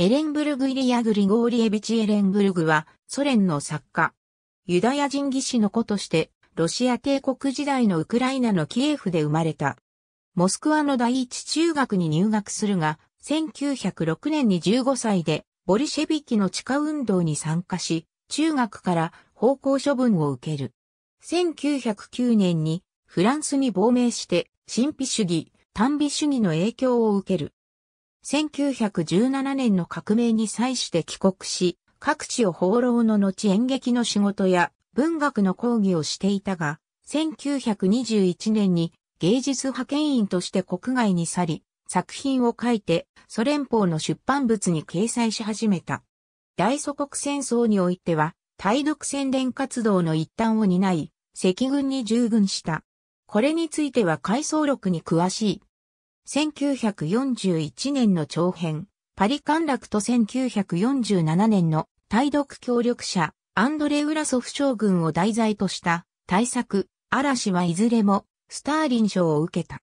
エレンブルグ・イリア・グリゴーリエビチ・エレンブルグは、ソ連の作家。ユダヤ人技師の子として、ロシア帝国時代のウクライナのキエフで生まれた。モスクワの第一中学に入学するが、1906年に15歳で、ボリシェビキの地下運動に参加し、中学から方向処分を受ける。1909年にフランスに亡命して、神秘主義、単美主義の影響を受ける。1917年の革命に際して帰国し、各地を放浪の後演劇の仕事や文学の講義をしていたが、1921年に芸術派遣員として国外に去り、作品を書いてソ連邦の出版物に掲載し始めた。大祖国戦争においては、対独宣伝活動の一端を担い、赤軍に従軍した。これについては回想録に詳しい。1941年の長編、パリ陥落と1947年の対独協力者、アンドレ・ウラソフ将軍を題材とした対策、嵐はいずれもスターリン賞を受けた。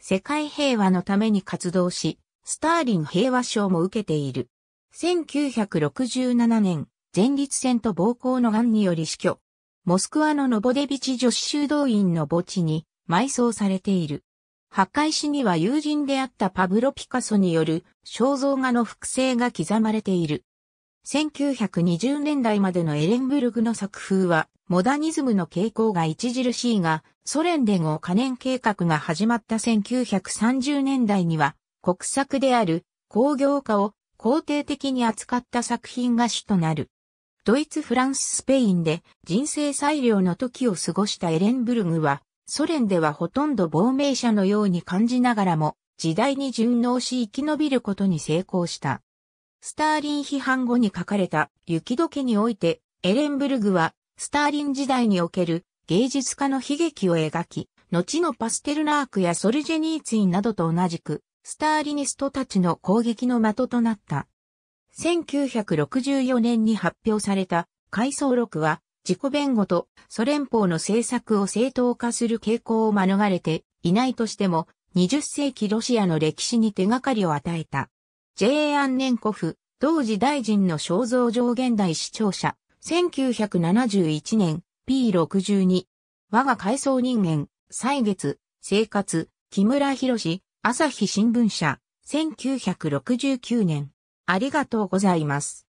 世界平和のために活動し、スターリン平和賞も受けている。1967年、前立腺と暴行の癌により死去。モスクワのノボデビチ女子修道院の墓地に埋葬されている。墓石には友人であったパブロ・ピカソによる肖像画の複製が刻まれている。1920年代までのエレンブルグの作風は、モダニズムの傾向が著しいが、ソ連連合可燃計画が始まった1930年代には、国策である工業化を肯定的に扱った作品が主となる。ドイツ、フランス、スペインで人生最良の時を過ごしたエレンブルグは、ソ連ではほとんど亡命者のように感じながらも、時代に順応し生き延びることに成功した。スターリン批判後に書かれた雪解けにおいて、エレンブルグは、スターリン時代における芸術家の悲劇を描き、後のパステルナークやソルジェニーツィンなどと同じく、スターリニストたちの攻撃の的となった。1964年に発表された回想録は、自己弁護とソ連邦の政策を正当化する傾向を免れていないとしても、20世紀ロシアの歴史に手がかりを与えた。J. アンネンコフ、当時大臣の肖像上現代視聴者、1971年、P62。我が回想人間、歳月、生活、木村博士、朝日新聞社、1969年。ありがとうございます。